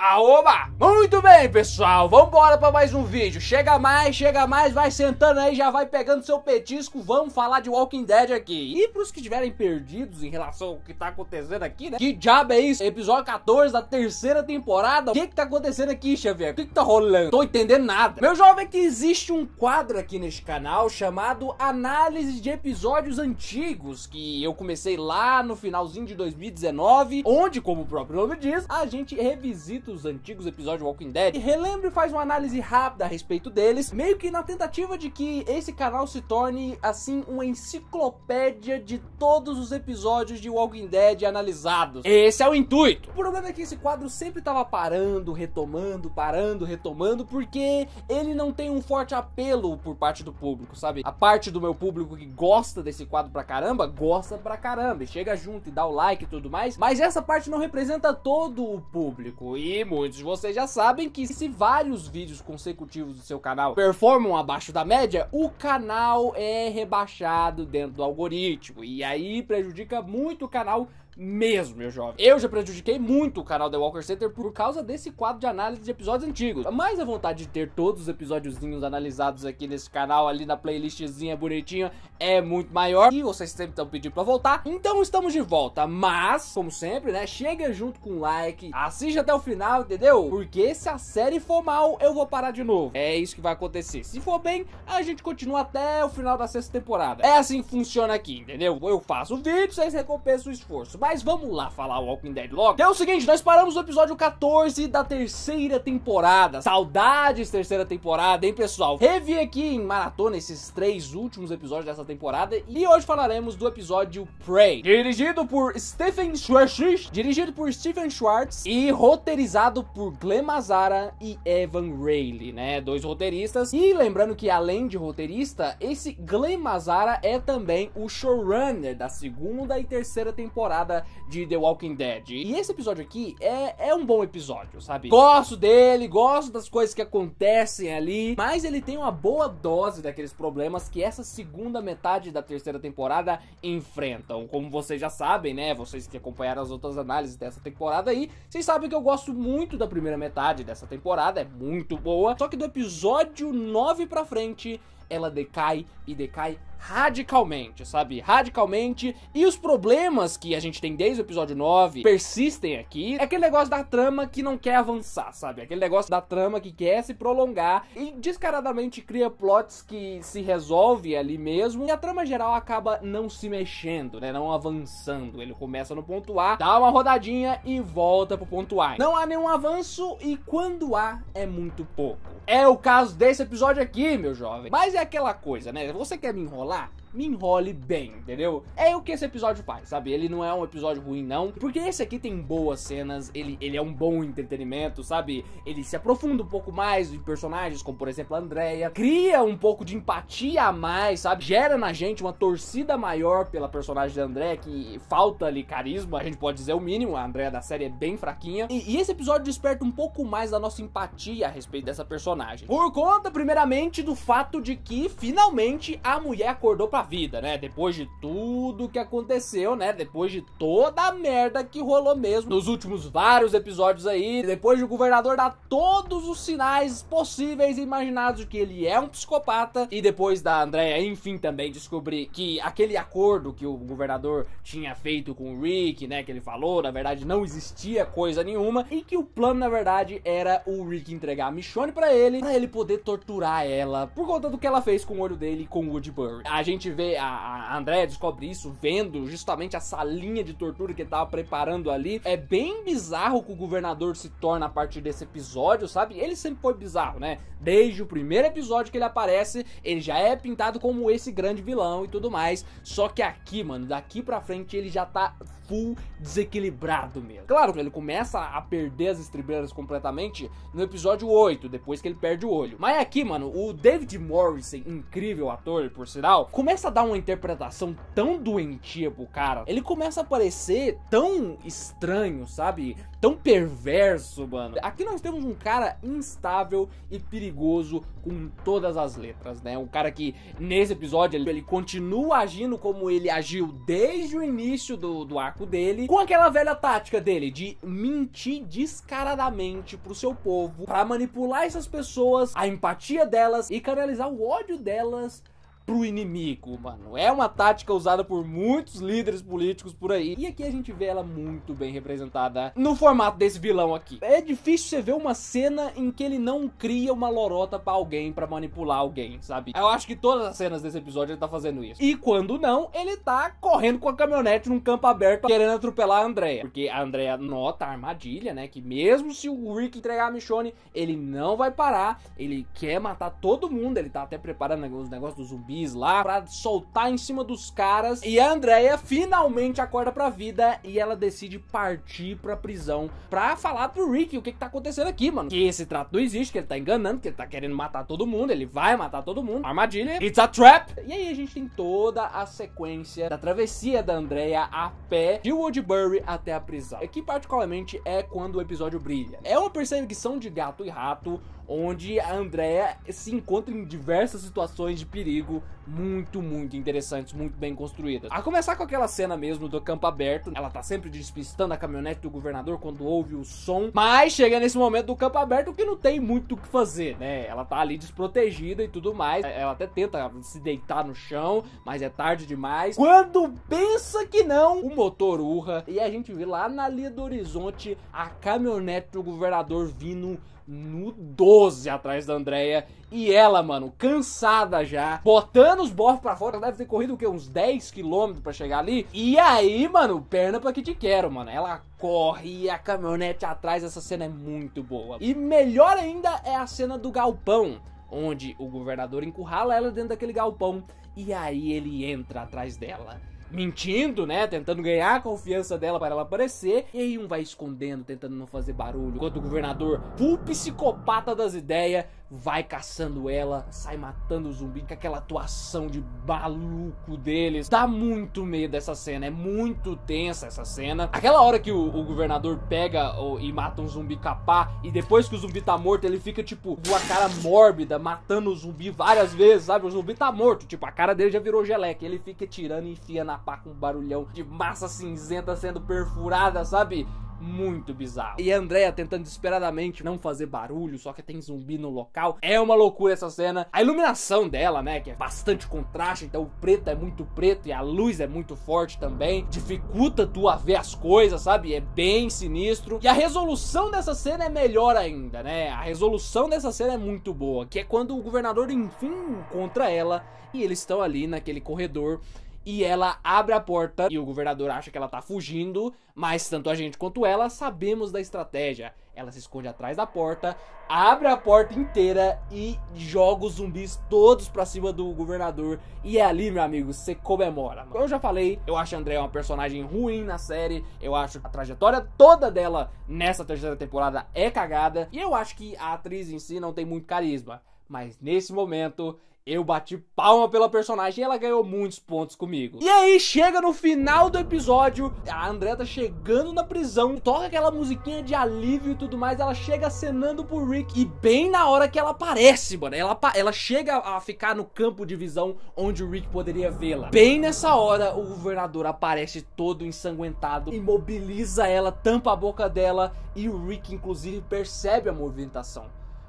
Aoba! Muito bem, pessoal, vambora para mais um vídeo. Chega mais, chega mais, vai sentando aí, já vai pegando seu petisco. Vamos falar de Walking Dead aqui. E pros que estiverem perdidos em relação ao que tá acontecendo aqui, né? Que diabo é isso? Episódio 14 da terceira temporada. O que que tá acontecendo aqui, Xavier? O que que tá rolando? Tô entendendo nada. Meu jovem, que existe um quadro aqui neste canal chamado Análise de Episódios Antigos, que eu comecei lá no finalzinho de 2019, onde, como o próprio nome diz, a gente revisita os antigos episódios de Walking Dead e relembra e faz uma análise rápida a respeito deles, meio que na tentativa de que esse canal se torne assim uma enciclopédia de todos os episódios de Walking Dead analisados. Esse é o intuito. O problema é que esse quadro sempre estava parando, retomando, parando, retomando, porque ele não tem um forte apelo por parte do público, sabe? A parte do meu público que gosta desse quadro pra caramba, gosta pra caramba, e chega junto e dá o like e tudo mais, mas essa parte não representa todo o público. E e muitos de vocês já sabem que se vários vídeos consecutivos do seu canal performam abaixo da média, o canal é rebaixado dentro do algoritmo. E aí prejudica muito o canal mesmo, meu jovem. Eu já prejudiquei muito o canal The Walker Center por causa desse quadro de análise de episódios antigos. Mas a vontade de ter todos os episódiozinhos analisados aqui nesse canal, ali na playlistzinha bonitinha, é muito maior. E vocês sempre estão pedindo pra voltar. Então estamos de volta. Mas, como sempre, né? Chega junto com o like, assiste até o final, entendeu? Porque se a série for mal, eu vou parar de novo. É isso que vai acontecer. Se for bem, a gente continua até o final da sexta temporada. É assim que funciona aqui, entendeu? Eu faço o vídeo, vocês recompensam o esforço. Mas mas vamos lá falar Walking Dead logo. Que é o seguinte, nós paramos no episódio 14 da terceira temporada. Saudades terceira temporada, hein, pessoal? Revi aqui em maratona esses três últimos episódios dessa temporada e hoje falaremos do episódio Prey, dirigido por Stephen Schwartz, dirigido por Stephen Schwartz e roteirizado por Glenn Mazara e Evan Rayleigh, né? Dois roteiristas. E lembrando que além de roteirista, esse Glenn Mazara é também o showrunner da segunda e terceira temporada de The Walking Dead. E esse episódio aqui é, é um bom episódio, sabe? Gosto dele, gosto das coisas que acontecem ali, mas ele tem uma boa dose daqueles problemas que essa segunda metade da terceira temporada enfrentam. Como vocês já sabem, né? Vocês que acompanharam as outras análises dessa temporada aí, vocês sabem que eu gosto muito da primeira metade dessa temporada, é muito boa. Só que do episódio 9 pra frente, ela decai e decai radicalmente, sabe? Radicalmente. E os problemas que a gente tem desde o episódio 9 persistem aqui. É aquele negócio da trama que não quer avançar, sabe? Aquele negócio da trama que quer se prolongar e descaradamente cria plots que se resolve ali mesmo. E a trama geral acaba não se mexendo, né? Não avançando. Ele começa no ponto A, dá uma rodadinha e volta pro ponto A. Não há nenhum avanço e quando há, é muito pouco. É o caso desse episódio aqui, meu jovem. Mas é aquela coisa, né? Você quer me enrolar? Olá! me enrole bem, entendeu? É o que esse episódio faz, sabe? Ele não é um episódio ruim, não. Porque esse aqui tem boas cenas, ele, ele é um bom entretenimento, sabe? Ele se aprofunda um pouco mais em personagens, como por exemplo a Andrea. Cria um pouco de empatia a mais, sabe? Gera na gente uma torcida maior pela personagem da Andrea, que falta ali carisma, a gente pode dizer o mínimo. A Andrea da série é bem fraquinha. E, e esse episódio desperta um pouco mais da nossa empatia a respeito dessa personagem. Por conta, primeiramente, do fato de que finalmente a mulher acordou pra pra vida, né? Depois de tudo que aconteceu, né? Depois de toda a merda que rolou mesmo nos últimos vários episódios aí, depois de o governador dar todos os sinais possíveis e imaginados de que ele é um psicopata, e depois da Andrea, enfim, também descobrir que aquele acordo que o governador tinha feito com o Rick, né? Que ele falou, na verdade, não existia coisa nenhuma, e que o plano, na verdade, era o Rick entregar a Michonne pra ele, pra ele poder torturar ela, por conta do que ela fez com o olho dele e com o Woodbury. A gente gente vê a, a Andréia descobre isso vendo justamente essa linha de tortura que ele tava preparando ali. É bem bizarro que o governador se torna a partir desse episódio, sabe? Ele sempre foi bizarro, né? Desde o primeiro episódio que ele aparece, ele já é pintado como esse grande vilão e tudo mais. Só que aqui, mano, daqui pra frente ele já tá full desequilibrado mesmo. Claro que ele começa a perder as estribeiras completamente no episódio 8, depois que ele perde o olho. Mas aqui, mano, o David Morrison, incrível ator, por sinal, começa começa a dar uma interpretação tão doentia pro cara. Ele começa a parecer tão estranho, sabe? Tão perverso, mano. Aqui nós temos um cara instável e perigoso com todas as letras, né? Um cara que, nesse episódio, ele, continua agindo como ele agiu desde o início do, do arco dele, com aquela velha tática dele de mentir descaradamente pro seu povo, para manipular essas pessoas, a empatia delas e canalizar o ódio delas pro inimigo, mano. É uma tática usada por muitos líderes políticos por aí. E aqui a gente vê ela muito bem representada no formato desse vilão aqui. É difícil você ver uma cena em que ele não cria uma lorota para alguém, para manipular alguém, sabe? Eu acho que todas as cenas desse episódio ele tá fazendo isso. E quando não, ele tá correndo com a caminhonete num campo aberto querendo atropelar a Andrea. Porque a Andrea nota a armadilha, né? Que mesmo se o Rick entregar a Michonne, ele não vai parar. Ele quer matar todo mundo. Ele tá até preparando os negócios do zumbi lá pra soltar em cima dos caras. E a Andrea finalmente acorda pra vida e ela decide partir pra prisão pra falar pro Rick o que, que tá acontecendo aqui, mano. Que esse trato não existe, que ele tá enganando, que ele tá querendo matar todo mundo, ele vai matar todo mundo. Armadilha. It's a trap. E aí a gente tem toda a sequência da travessia da Andrea a pé de Woodbury até a prisão. Que particularmente é quando o episódio brilha. É uma perseguição de gato e rato onde a Andrea se encontra em diversas situações de perigo muito, muito interessantes, muito bem construídas. A começar com aquela cena mesmo do campo aberto, ela tá sempre despistando a caminhonete do governador quando ouve o som, mas chega nesse momento do campo aberto que não tem muito o que fazer, né? Ela tá ali desprotegida e tudo mais, é, ela até tenta se deitar no chão, mas é tarde demais. Quando pensa que não, o motor urra e a gente vê lá na linha do horizonte a caminhonete do governador vindo no 12 atrás da Andrea. E ela, mano, cansada já, botando os bofos pra fora, deve ter corrido o quê? Uns 10 quilômetros para chegar ali. E aí, mano, perna pra que te quero, mano. Ela corre e a caminhonete atrás, essa cena é muito boa. E melhor ainda é a cena do galpão, onde o governador encurrala ela dentro daquele galpão e aí ele entra atrás dela mentindo, né? Tentando ganhar a confiança dela para ela aparecer. E aí um vai escondendo, tentando não fazer barulho. Enquanto o governador, full psicopata das ideias, vai caçando ela, sai matando o zumbi com aquela atuação de maluco deles. Dá muito medo essa cena, é muito tensa essa cena. Aquela hora que o, o governador pega o, e mata um zumbi capá, e depois que o zumbi tá morto, ele fica tipo com a cara mórbida, matando o zumbi várias vezes, sabe? O zumbi tá morto, tipo, a cara dele já virou geleque. Ele fica tirando e enfia na tapar com um barulhão de massa cinzenta sendo perfurada, sabe? muito bizarro. E a Andrea tentando desesperadamente não fazer barulho, só que tem zumbi no local. É uma loucura essa cena. A iluminação dela, né, que é bastante contraste, então o preto é muito preto e a luz é muito forte também. Dificulta tu a ver as coisas, sabe? É bem sinistro. E a resolução dessa cena é melhor ainda, né? A resolução dessa cena é muito boa, que é quando o governador enfim encontra ela e eles estão ali naquele corredor e ela abre a porta e o governador acha que ela tá fugindo, mas tanto a gente quanto ela sabemos da estratégia. Ela se esconde atrás da porta, abre a porta inteira e joga os zumbis todos pra cima do governador. E é ali, meu amigo, você comemora. Como Eu já falei, eu acho a é uma personagem ruim na série. Eu acho a trajetória toda dela nessa terceira temporada é cagada. E eu acho que a atriz em si não tem muito carisma. Mas nesse momento, eu bati palma pela personagem e ela ganhou muitos pontos comigo. E aí, chega no final do episódio, a André tá chegando na prisão, toca aquela musiquinha de alívio e tudo mais, ela chega acenando pro Rick e bem na hora que ela aparece, mano, ela, ela chega a ficar no campo de visão onde o Rick poderia vê-la. Bem nessa hora, o governador aparece todo ensanguentado, imobiliza ela, tampa a boca dela e o Rick, inclusive, percebe a movimentação.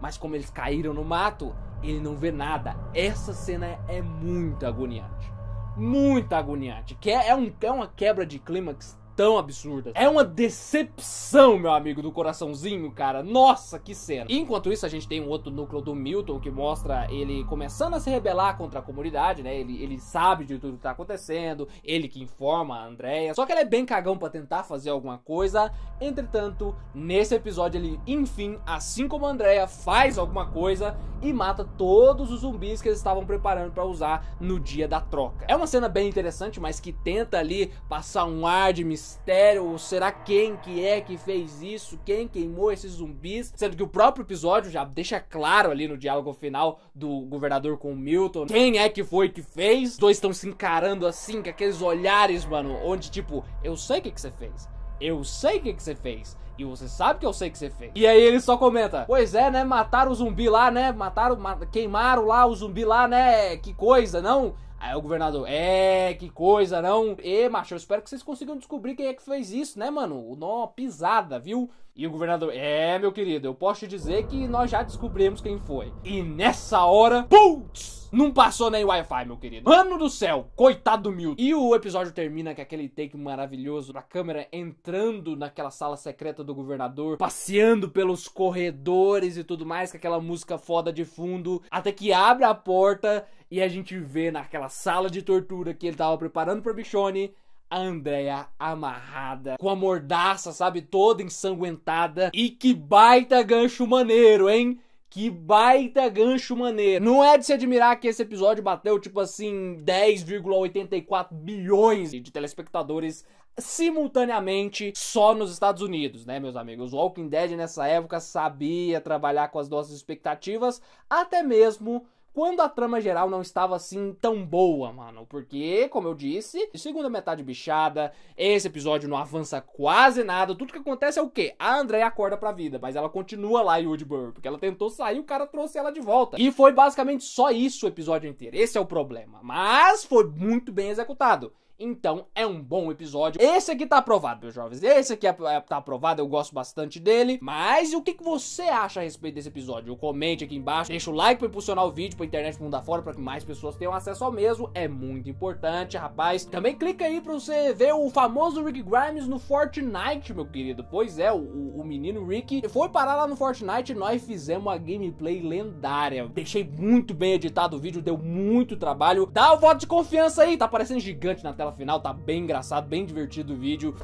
Mas como eles caíram no mato, ele não vê nada. Essa cena é muito agoniante. Muito agoniante. Que é, é um, é uma quebra de clímax tão absurdas. É uma decepção, meu amigo, do coraçãozinho, cara. Nossa, que cena. Enquanto isso, a gente tem um outro núcleo do Milton que mostra ele começando a se rebelar contra a comunidade, né? Ele, ele sabe de tudo que tá acontecendo, ele que informa a Andrea. Só que ele é bem cagão pra tentar fazer alguma coisa. Entretanto, nesse episódio, ele, enfim, assim como a Andrea, faz alguma coisa e mata todos os zumbis que eles estavam preparando para usar no dia da troca. É uma cena bem interessante, mas que tenta ali passar um ar de missão mistério, ou será quem que é que fez isso, quem queimou esses zumbis, sendo que o próprio episódio já deixa claro ali no diálogo final do governador com o Milton, quem é que foi que fez, os dois estão se encarando assim, com aqueles olhares, mano, onde tipo, eu sei o que, que você fez, eu sei o que, que você fez, e você sabe que eu sei que você fez. E aí ele só comenta: Pois é, né? Mataram o zumbi lá, né? Mataram, ma queimaram lá o zumbi lá, né? Que coisa, não? Aí o governador, é, que coisa, não? E, macho, eu espero que vocês consigam descobrir quem é que fez isso, né, mano? O nó pisada, viu? E o governador, é, meu querido, eu posso te dizer que nós já descobrimos quem foi. E nessa hora, putz! Não passou nem Wi-Fi, meu querido. Mano do céu, coitado do Milton. E o episódio termina com aquele take maravilhoso da câmera entrando naquela sala secreta do governador, passeando pelos corredores e tudo mais, com aquela música foda de fundo, até que abre a porta e a gente vê naquela sala de tortura que ele tava preparando pro Bichone, a Andrea amarrada, com a mordaça, sabe, toda ensanguentada. E que baita gancho maneiro, hein? Que baita gancho maneiro. Não é de se admirar que esse episódio bateu, tipo assim, 10,84 bilhões de telespectadores simultaneamente só nos Estados Unidos, né, meus amigos? O Walking Dead nessa época sabia trabalhar com as nossas expectativas, até mesmo quando a trama geral não estava assim tão boa, mano. Porque, como eu disse, segunda metade bichada, esse episódio não avança quase nada. Tudo que acontece é o quê? A André acorda pra vida, mas ela continua lá em Woodbury, porque ela tentou sair o cara trouxe ela de volta. E foi basicamente só isso o episódio inteiro. Esse é o problema. Mas foi muito bem executado. Então é um bom episódio. Esse aqui tá aprovado, meus jovens. Esse aqui é, é, tá aprovado, eu gosto bastante dele. Mas o que, que você acha a respeito desse episódio? Comente aqui embaixo, deixa o like pra impulsionar o vídeo pra internet pro mundo afora, pra que mais pessoas tenham acesso ao mesmo. É muito importante, rapaz. Também clica aí pra você ver o famoso Rick Grimes no Fortnite, meu querido. Pois é, o, o menino Rick foi parar lá no Fortnite e nós fizemos uma gameplay lendária. Deixei muito bem editado o vídeo, deu muito trabalho. Dá o voto de confiança aí, tá aparecendo gigante na tela naquela final, tá bem engraçado, bem divertido o vídeo.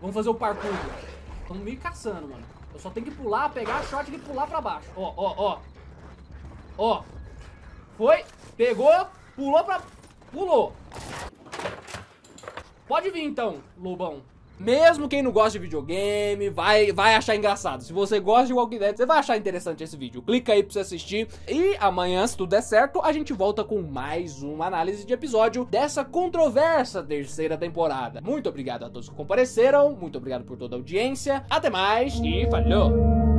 Vamos fazer o parkour. Estamos meio caçando, mano. Eu só tenho que pular, pegar a shot e pular pra baixo. Ó, ó, ó. Ó. Foi, pegou, pulou pra... Pulou. Pode vir então, lobão. Mesmo quem não gosta de videogame vai, vai achar engraçado. Se você gosta de Walking Dead, você vai achar interessante esse vídeo. Clica aí pra você assistir. E amanhã, se tudo der certo, a gente volta com mais uma análise de episódio dessa controversa terceira temporada. Muito obrigado a todos que compareceram. Muito obrigado por toda a audiência. Até mais e falou!